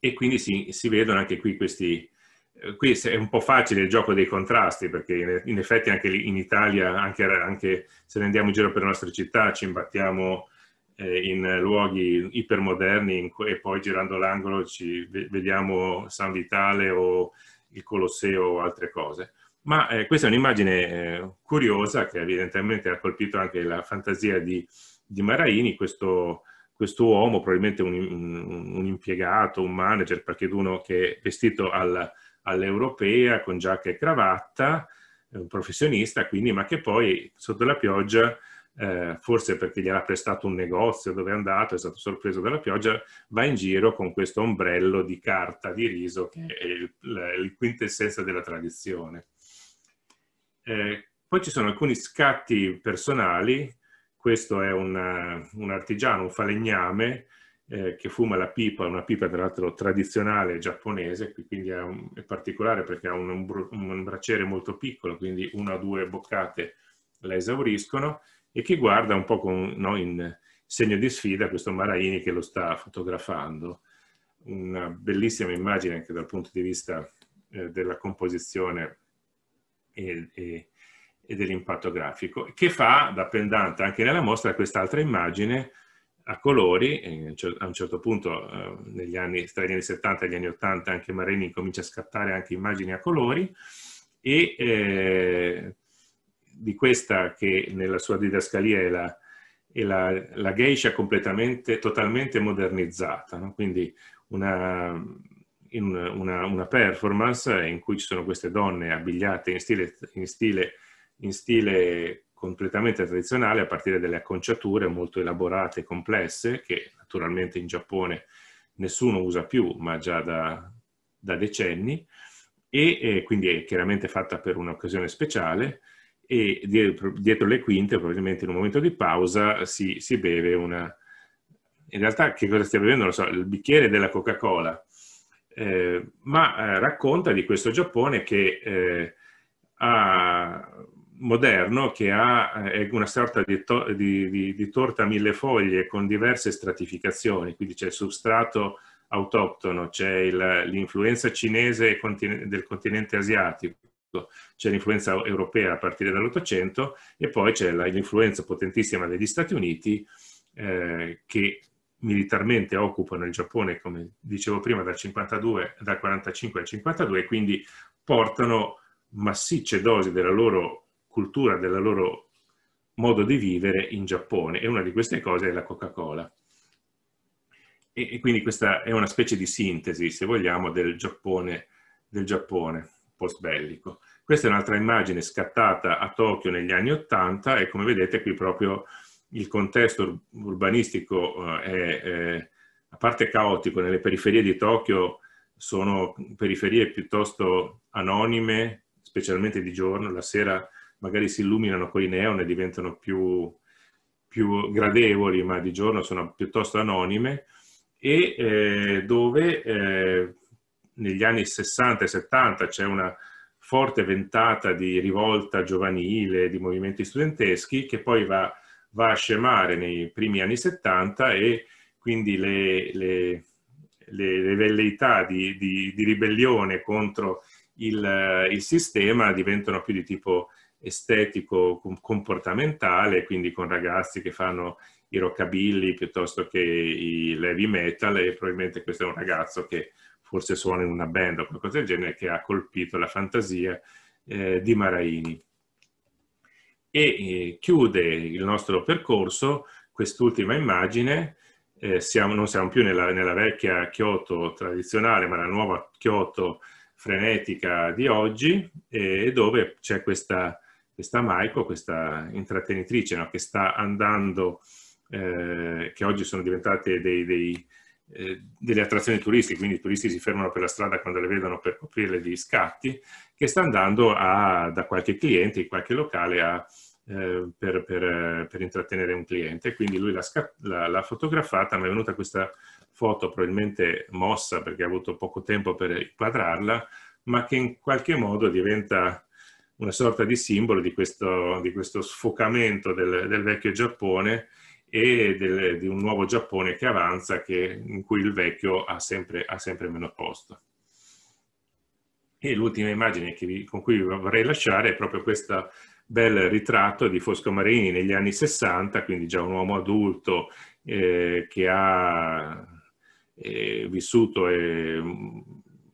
E quindi si, si vedono anche qui questi... Eh, qui è un po' facile il gioco dei contrasti perché in effetti anche in Italia, anche, anche se ne andiamo in giro per le nostre città, ci imbattiamo eh, in luoghi ipermoderni in e poi girando l'angolo ci vediamo San Vitale o il Colosseo o altre cose. Ma eh, questa è un'immagine eh, curiosa che evidentemente ha colpito anche la fantasia di, di Maraini, questo, questo uomo, probabilmente un, un, un, impiegato, un manager, perché uno che è vestito al, all'europea con giacca e cravatta, un professionista quindi, ma che poi sotto la pioggia eh, forse perché gli era prestato un negozio dove è andato, è stato sorpreso dalla pioggia, va in giro con questo ombrello di carta di riso che mm. è il, la, il quintessenza della tradizione. Eh, poi ci sono alcuni scatti personali, questo è un, un artigiano, un falegname, eh, che fuma la pipa, una pipa tra l'altro tradizionale giapponese, quindi è, un, è particolare perché ha un, un, un, bracciere molto piccolo, quindi una o due boccate la esauriscono, e che guarda un po' con, no, in segno di sfida questo Maraini che lo sta fotografando. Una bellissima immagine anche dal punto di vista eh, della composizione e, e, e dell'impatto grafico, che fa da pendante anche nella mostra quest'altra immagine a colori, a un certo punto eh, negli anni, tra gli anni 70 e gli anni 80 anche Marini comincia a scattare anche immagini a colori e eh, di questa che nella sua didascalia è la, è la, la geisha completamente, totalmente modernizzata, no? quindi una, una, una, una, performance in cui ci sono queste donne abbigliate in stile, in stile, in stile completamente tradizionale a partire dalle acconciature molto elaborate e complesse che naturalmente in Giappone nessuno usa più, ma già da, da decenni, e eh, quindi è chiaramente fatta per un'occasione speciale, e dietro, dietro, le quinte, probabilmente in un momento di pausa, si, si, beve una... In realtà che cosa stia bevendo? Non lo so, il bicchiere della Coca-Cola. Eh, ma eh, racconta di questo Giappone che eh, ha, moderno che ha, eh, è una sorta di, to, di, di, di, torta a mille foglie con diverse stratificazioni, quindi c'è il substrato autoctono, c'è il, l'influenza cinese del continente asiatico, c'è l'influenza europea a partire dall'Ottocento e poi c'è l'influenza potentissima degli Stati Uniti eh, che militarmente occupano il Giappone, come dicevo prima, dal 52, dal 45 al 52 e quindi portano massicce dosi della loro cultura, del loro modo di vivere in Giappone e una di queste cose è la Coca-Cola. e, quindi questa è una specie di sintesi, se vogliamo, del Giappone. Del Giappone post bellico. Questa è un'altra immagine scattata a Tokyo negli anni Ottanta e come vedete qui proprio il contesto urbanistico eh, è, è, a parte caotico, nelle periferie di Tokyo sono periferie piuttosto anonime, specialmente di giorno, la sera magari si illuminano con i neon e diventano più, più gradevoli, ma di giorno sono piuttosto anonime, e eh, dove eh, negli anni 60 e 70 c'è una forte ventata di rivolta giovanile, di movimenti studenteschi, che poi va, va a scemare nei primi anni 70 e quindi le, le, le, le velleità di, di, di, ribellione contro il, il, sistema diventano più di tipo estetico comportamentale, quindi con ragazzi che fanno i rockabilly piuttosto che i heavy metal e probabilmente questo è un ragazzo che forse suona in una band o qualcosa del genere, che ha colpito la fantasia eh, di Maraini. E eh, chiude il nostro percorso quest'ultima immagine, eh, siamo, non siamo più nella, nella vecchia Kyoto tradizionale, ma la nuova Kyoto frenetica di oggi, dove c'è questa, questa Maiko, questa intrattenitrice no, che sta andando, eh, che oggi sono diventate dei, dei, eh, delle attrazioni turistiche, quindi i turisti si fermano per la strada quando le vedono per coprirle di scatti, che sta andando a, da qualche cliente in qualche locale a, eh, per, per, per, intrattenere un cliente. Quindi lui l'ha, fotografata, mi è venuta questa foto probabilmente mossa perché ha avuto poco tempo per inquadrarla, ma che in qualche modo diventa una sorta di simbolo di questo, di questo sfocamento del, del vecchio Giappone e del, di un nuovo Giappone che avanza, che, in cui il vecchio ha sempre, ha sempre meno posto. E l'ultima immagine vi, con cui vorrei lasciare è proprio questo bel ritratto di Fosco Marini negli anni 60, quindi già un uomo adulto eh, che ha eh, vissuto eh,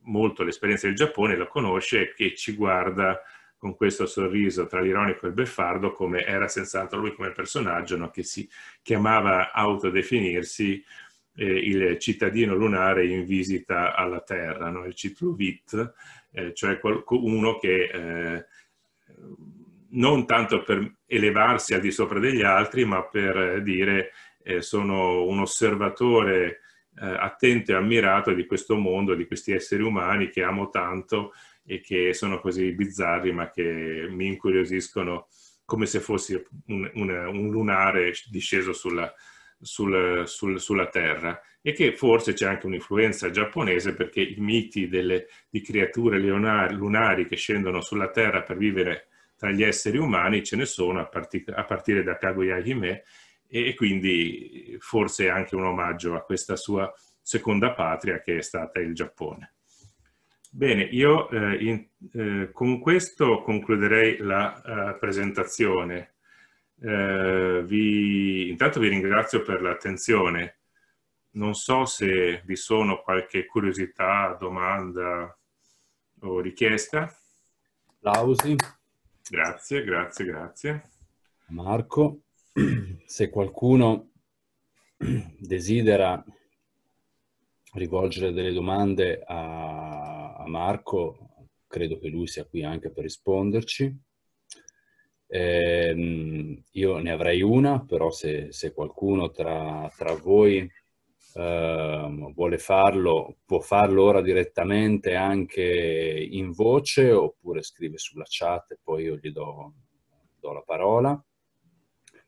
molto l'esperienza del Giappone, lo conosce e che ci guarda con questo sorriso tra l'ironico e il beffardo, come era senz'altro lui come personaggio, no? che si chiamava autodefinirsi eh, il cittadino lunare in visita alla Terra, no? il Citluvit, eh, cioè qualcuno che eh, non tanto per elevarsi al di sopra degli altri, ma per eh, dire eh, sono un osservatore eh, attento e ammirato di questo mondo, di questi esseri umani che amo tanto, e che sono così bizzarri ma che mi incuriosiscono come se fossi un, un, un lunare disceso sulla, sul, sul, sulla Terra e che forse c'è anche un'influenza giapponese perché i miti delle, di creature lunari, lunari che scendono sulla Terra per vivere tra gli esseri umani ce ne sono a, parti, a partire da Kaguya Hime e quindi forse anche un omaggio a questa sua seconda patria che è stata il Giappone. Bene, io eh, in, eh, con questo concluderei la uh, presentazione. Eh, vi, intanto vi ringrazio per l'attenzione. Non so se vi sono qualche curiosità, domanda o richiesta. Applausi. Grazie, grazie, grazie. Marco, se qualcuno desidera rivolgere delle domande a, a Marco, credo che lui sia qui anche per risponderci. Eh, io ne avrei una, però se, se qualcuno tra, tra voi eh, vuole farlo, può farlo ora direttamente anche in voce oppure scrive sulla chat e poi io gli do, do la parola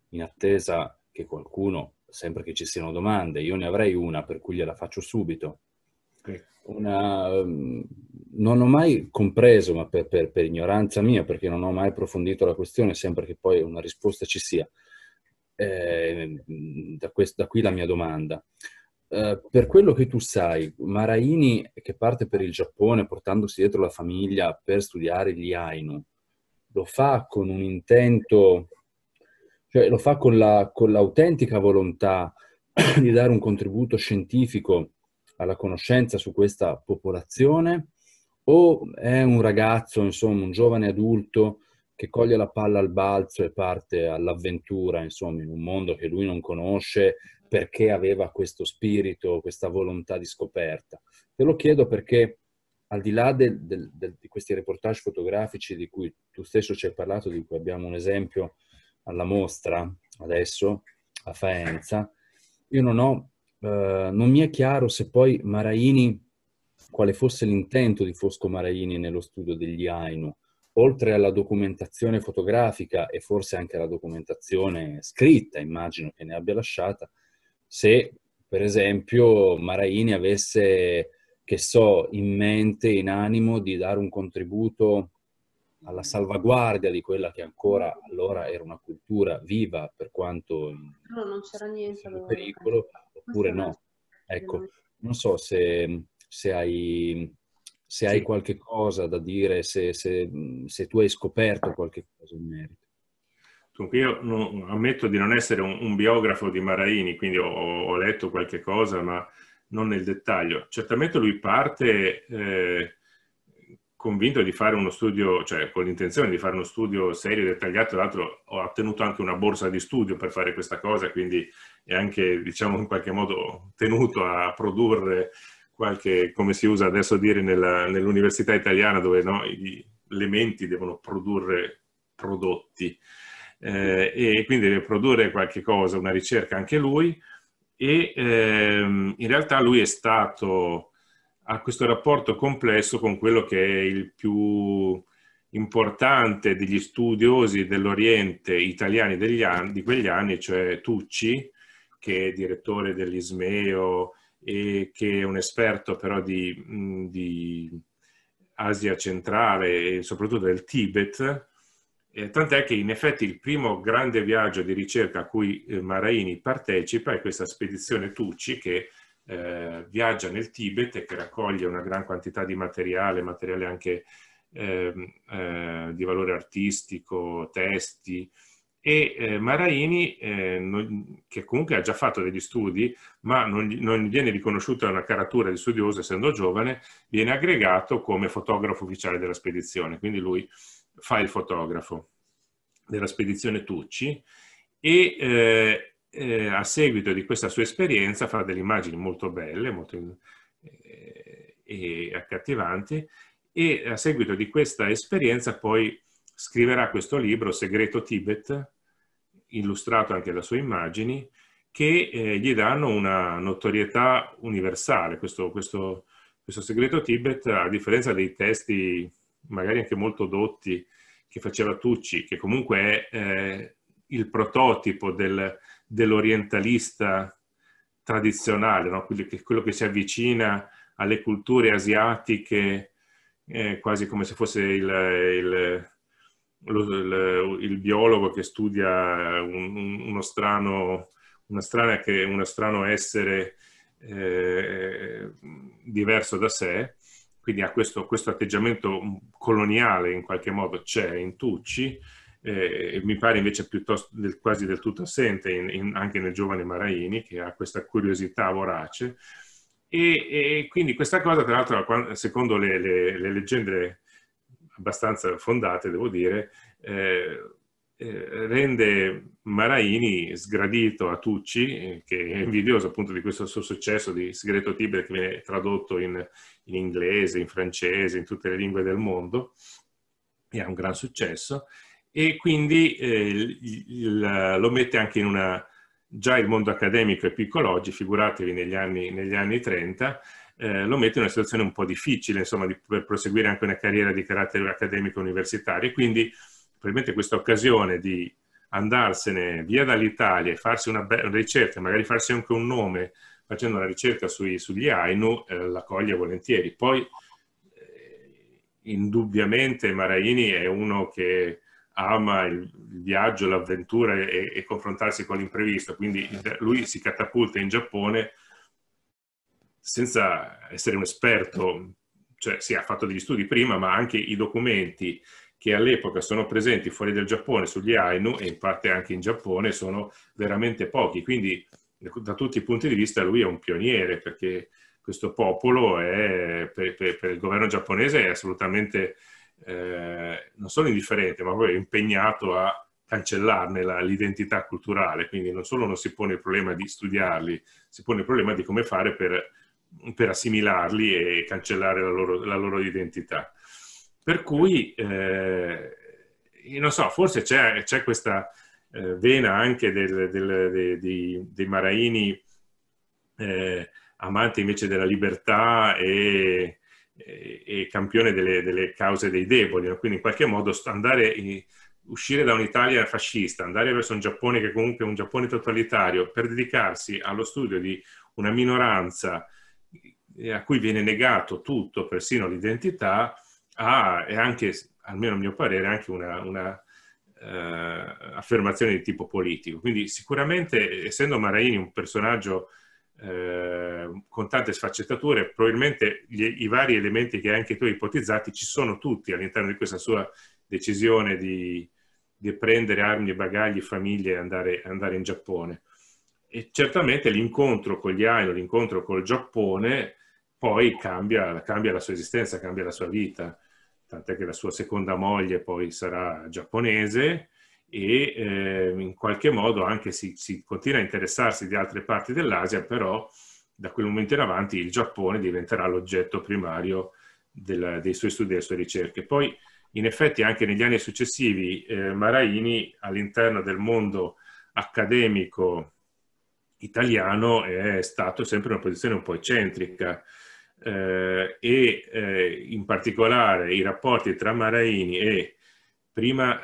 in attesa che qualcuno sempre che ci siano domande. Io ne avrei una, per cui gliela faccio subito. Okay. Una, ehm, non ho mai compreso, ma per, per, per, ignoranza mia, perché non ho mai approfondito la questione, sempre che poi una risposta ci sia. Eh, da, quest, da, qui la mia domanda. Eh, per quello che tu sai, Maraini che parte per il Giappone portandosi dietro la famiglia per studiare gli Ainu, lo fa con un intento cioè, lo fa con, la, con l'autentica volontà di dare un contributo scientifico alla conoscenza su questa popolazione o è un ragazzo, insomma, un giovane adulto che coglie la palla al balzo e parte all'avventura, insomma, in un mondo che lui non conosce perché aveva questo spirito, questa volontà di scoperta. Te lo chiedo perché al di là del, del, del, di questi reportage fotografici di cui tu stesso ci hai parlato, di cui abbiamo un esempio alla mostra adesso a Faenza, io non ho, eh, non mi è chiaro se poi Maraini, quale fosse l'intento di Fosco Maraini nello studio degli Ainu, oltre alla documentazione fotografica e forse anche alla documentazione scritta, immagino che ne abbia lasciata, se per esempio Maraini avesse, che so, in mente, in animo di dare un contributo alla salvaguardia di quella che ancora allora era una cultura viva per quanto no, non c'era niente allora. pericolo oppure no. Ecco, non so se, se hai, se hai qualche cosa da dire, se, se, se, tu hai scoperto qualche cosa in merito. Dunque io non, ammetto di non essere un, un biografo di Maraini, quindi ho, ho, letto qualche cosa, ma non nel dettaglio. Certamente lui parte... Eh, convinto di fare uno studio, cioè con l'intenzione di fare uno studio serio, e dettagliato, tra l'altro ho ottenuto anche una borsa di studio per fare questa cosa, quindi è anche, diciamo, in qualche modo tenuto a produrre qualche, come si usa adesso dire nella, nell'università italiana, dove no, gli elementi devono produrre prodotti. Eh, e quindi deve produrre qualche cosa, una ricerca anche lui, e ehm, in realtà lui è stato ha questo rapporto complesso con quello che è il più importante degli studiosi dell'Oriente italiani degli anni, di quegli anni, cioè Tucci, che è direttore dell'Ismeo e che è un esperto però di, di Asia centrale e soprattutto del Tibet, tant'è che in effetti il primo grande viaggio di ricerca a cui eh, Maraini partecipa è questa spedizione Tucci che eh, viaggia nel Tibet e che raccoglie una gran quantità di materiale, materiale anche eh, eh, di valore artistico, testi, e eh, Maraini, eh, non, che comunque ha già fatto degli studi, ma non, non viene riconosciuta una caratura di studioso essendo giovane, viene aggregato come fotografo ufficiale della spedizione, quindi lui fa il fotografo della spedizione Tucci e eh, eh, a seguito di questa sua esperienza fa delle immagini molto belle, molto eh, e accattivanti e a seguito di questa esperienza poi scriverà questo libro, Segreto Tibet, illustrato anche da sue immagini, che eh, gli danno una notorietà universale. Questo, questo, questo, segreto Tibet, a differenza dei testi magari anche molto dotti che faceva Tucci, che comunque è eh, il prototipo del, dell'orientalista tradizionale, no? quello, che, quello, che, si avvicina alle culture asiatiche eh, quasi come se fosse il, il, lo, il, il biologo che studia un, uno, strano, strana, uno strano essere eh, diverso da sé, quindi ha questo, questo, atteggiamento coloniale in qualche modo c'è in Tucci, eh, mi pare invece piuttosto del, quasi del tutto assente in, in, anche nel giovane Maraini che ha questa curiosità vorace e, e quindi questa cosa tra l'altro secondo le, le, le leggende abbastanza fondate devo dire eh, eh, rende Maraini sgradito a Tucci che è invidioso appunto di questo suo successo di Segreto Tibet che viene tradotto in, in inglese, in francese, in tutte le lingue del mondo e ha un gran successo e quindi eh, eh, lo mette anche in una... Già il mondo accademico è piccolo oggi, figuratevi negli anni, negli anni 30, eh, lo mette in una situazione un po' difficile, insomma, di, per proseguire anche una carriera di carattere accademico universitario. E quindi probabilmente questa occasione di andarsene via dall'Italia e farsi una, be- una ricerca, magari farsi anche un nome facendo una ricerca sui, sugli Ainu, eh, la coglie volentieri. Poi, eh, indubbiamente, Maraini è uno che ama il viaggio, l'avventura e, e, confrontarsi con l'imprevisto, quindi lui si catapulta in Giappone senza essere un esperto, cioè sì, ha fatto degli studi prima, ma anche i documenti che all'epoca sono presenti fuori del Giappone sugli Ainu e in parte anche in Giappone sono veramente pochi, quindi ecco, da tutti i punti di vista lui è un pioniere perché questo popolo è, per, per, per il governo giapponese è assolutamente eh, non solo indifferente, ma proprio impegnato a cancellarne la, l'identità culturale, quindi non solo non si pone il problema di studiarli, si pone il problema di come fare per, per assimilarli e cancellare la loro, la loro identità. Per cui, eh, non so, forse c'è, c'è questa eh, vena anche del, del, de, de, dei maraini eh, amanti invece della libertà e e campione delle, delle, cause dei deboli. No? Quindi in qualche modo andare in, uscire da un'Italia fascista, andare verso un Giappone che comunque è un Giappone totalitario, per dedicarsi allo studio di una minoranza eh, a cui viene negato tutto, persino l'identità, ha, è anche, almeno a mio parere, anche una, una eh, affermazione di tipo politico. Quindi sicuramente, essendo Maraini un personaggio Ehm, con tante sfaccettature, probabilmente gli, i vari elementi che anche tu hai ipotizzati ci sono tutti all'interno di questa sua decisione di, di prendere armi e bagagli, famiglie e andare, andare in Giappone. E certamente l'incontro con gli Aino, l'incontro col Giappone, poi cambia, cambia la sua esistenza, cambia la sua vita, tant'è che la sua seconda moglie poi sarà giapponese, e eh, in qualche modo anche si, si, continua a interessarsi di altre parti dell'Asia, però da quel momento in avanti il Giappone diventerà l'oggetto primario della, dei suoi studi e delle sue ricerche. Poi in effetti anche negli anni successivi eh, Maraini all'interno del mondo accademico italiano è stato sempre in una posizione un po' eccentrica eh, e eh, in particolare i rapporti tra Maraini e prima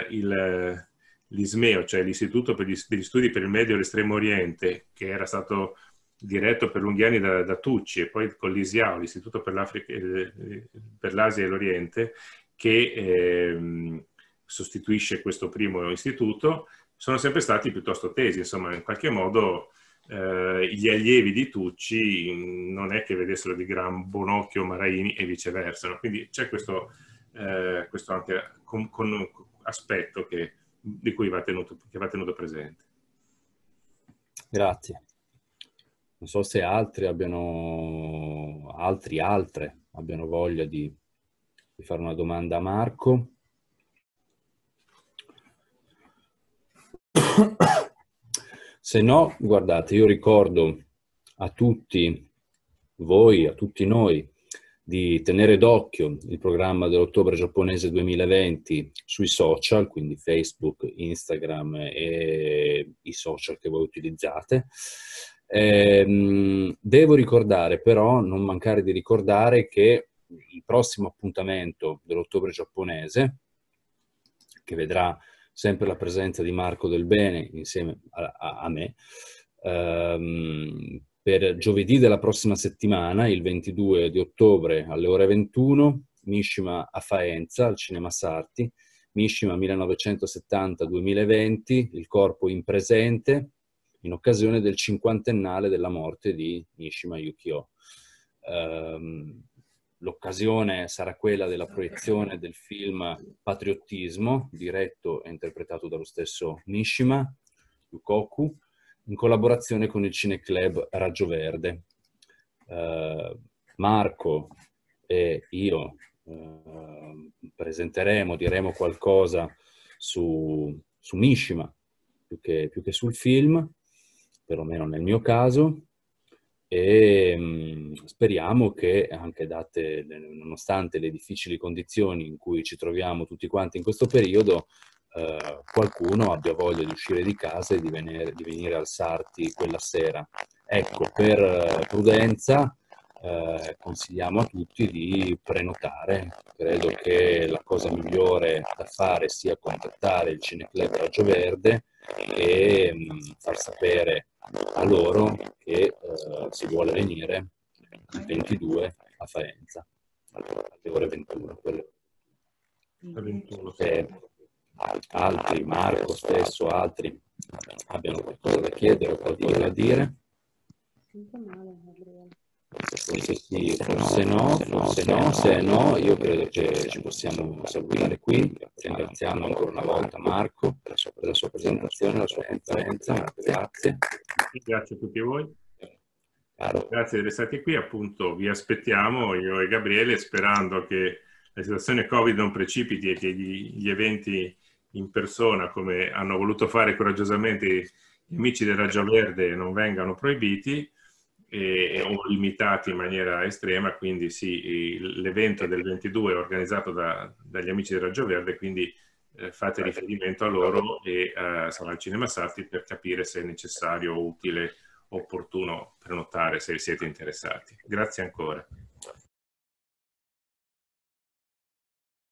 eh, il, l'ISMEO, cioè l'Istituto per gli Studi per il Medio e l'Estremo Oriente, che era stato diretto per lunghi anni da, da Tucci e poi con l'ISIAO, l'Istituto per, per l'Asia e l'Oriente, che eh, sostituisce questo primo istituto, sono sempre stati piuttosto tesi, insomma in qualche modo eh, gli allievi di Tucci non è che vedessero di gran buon occhio Maraini e viceversa, no? quindi c'è questo, eh, questo anche con, con aspetto che, di cui va tenuto, va tenuto presente. Grazie. Non so se altri abbiano, altri, altre, abbiano voglia di, di fare una domanda a Marco. Se no, guardate, io ricordo a tutti voi, a tutti noi, di tenere d'occhio il programma dell'ottobre giapponese 2020 sui social, quindi Facebook, Instagram e i social che voi utilizzate. Ehm, devo ricordare però, non mancare di ricordare che il prossimo appuntamento dell'ottobre giapponese, che vedrà sempre la presenza di Marco Del Bene insieme a, a, a me, ehm, per giovedì della prossima settimana, il 22 di ottobre alle ore 21, Mishima a Faenza, al Cinema Sarti, Mishima 1970-2020, il corpo in presente, in occasione del cinquantennale della morte di Mishima Yukio. Um, l'occasione sarà quella della proiezione del film Patriottismo, diretto e interpretato dallo stesso Mishima, Yukoku, in collaborazione con il Cineclub Raggio Verde. Eh, Marco e io eh, presenteremo, diremo qualcosa su, su Mishima, più che, più che sul film, perlomeno nel mio caso, e mh, mm, speriamo che anche date, nonostante le difficili condizioni in cui ci troviamo tutti quanti in questo periodo, eh, qualcuno abbia voglia di uscire di casa e di venire, di venire alzarti quella sera. Ecco, per eh, prudenza eh, consigliamo a tutti di prenotare. Credo che la cosa migliore da fare sia contattare il Cineclub Raggio Verde e mh, mm, far sapere a loro che eh, si vuole venire il 22 a Faenza alle ore 21. Quelle... 21 sì. eh, altri, Marco stesso, altri abbiano qualcosa da chiedere o qualcosa da dire. Forse sì, forse no, forse no, se no io credo che ci possiamo salutare qui. Ringraziamo ancora una volta Marco per la sua presentazione, la sua conferenza, grazie. Grazie a tutti voi. Claro. Grazie di essere stati qui, appunto vi aspettiamo io e Gabriele sperando che la situazione Covid non precipiti e che gli, gli eventi in persona, come hanno voluto fare coraggiosamente gli amici del Raggio Verde, non vengano proibiti e, o limitati in maniera estrema, quindi sì, l'evento del 22 è organizzato da, dagli amici del Raggio Verde, quindi eh, fate riferimento a loro e eh, sarà al Cinema Sarti per capire se è necessario, utile, opportuno prenotare se siete interessati. Grazie ancora.